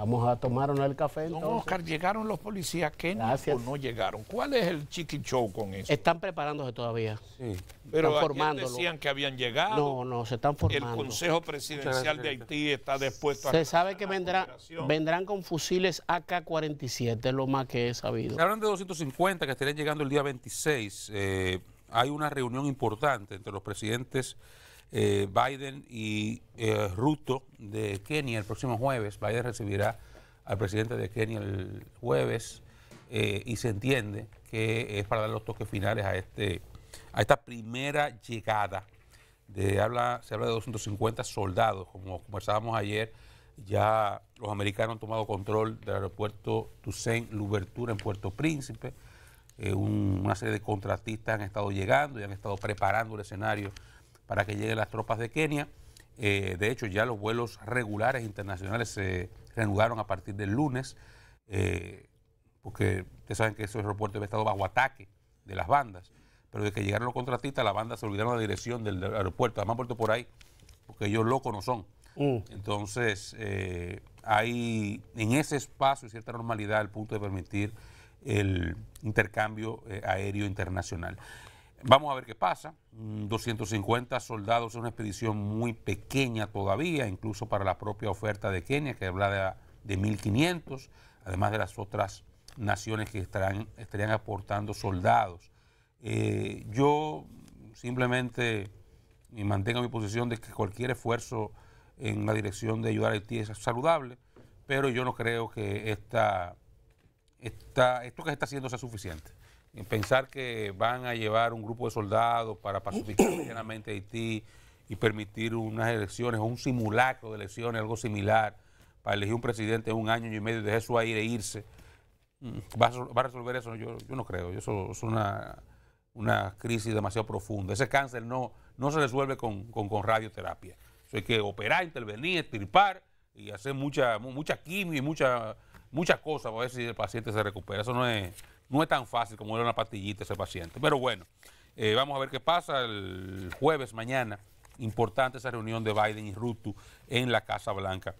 Vamos a tomarnos el café. Entonces. Oscar, ¿llegaron los policías que o no llegaron? ¿Cuál es el chicken show con eso? Están preparándose todavía. Sí. Pero están decían que habían llegado. No, no, se están formando. El Consejo Presidencial de Haití está dispuesto a... Se sabe que vendrán, vendrán con fusiles AK-47, lo más que he sabido. hablan de 250 que estarían llegando el día 26 hay una reunión importante entre los presidentes eh, Biden y eh, Ruto de Kenia el próximo jueves. Biden recibirá al presidente de Kenia el jueves eh, y se entiende que es para dar los toques finales a, este, esta primera llegada. se habla de 250 soldados, como conversábamos ayer. Ya los americanos han tomado control del aeropuerto Toussaint lubertura en Puerto Príncipe eh, una serie de contratistas han estado llegando y han estado preparando el escenario para que lleguen las tropas de Kenia. Eh, de hecho, ya los vuelos regulares internacionales se reanudaron a partir del lunes, eh, porque ustedes saben que ese aeropuerto había estado bajo ataque de las bandas. Pero desde que llegaron los contratistas, la banda se olvidaron la dirección del, aeropuerto. Además, puerto por ahí, porque ellos locos no son. Mm. Entonces, hay en ese espacio cierta normalidad al punto de permitir el intercambio eh, aéreo internacional. Vamos a ver qué pasa. 250 mm, soldados es una expedición muy pequeña todavía, incluso para la propia oferta de Kenia, que habla de, 1.500, además de las otras naciones que estarán, estarían aportando soldados. Eh, yo simplemente mantengo mi posición de que cualquier esfuerzo en la dirección de ayudar a Haití es saludable, pero yo no creo que esta está, esto que se está haciendo sea suficiente. pensar que van a llevar un grupo de soldados para pacificar plenamente Haití y permitir unas elecciones o un simulacro de elecciones, algo similar, para elegir un presidente un año y medio y dejar su aire e irse, mm, ¿va a, resolver eso? Yo, no creo. Eso es una, crisis demasiado profunda. Ese cáncer no, no se resuelve con, radioterapia. hay que operar, intervenir, extirpar y hacer mucha, mucha quimio y mucha muchas cosas para ver si el paciente se recupera. Eso no es, no es tan fácil como era una pastillita ese paciente. Pero bueno, eh, vamos a ver qué pasa el jueves, mañana. Importante esa reunión de Biden y Rutu en la Casa Blanca.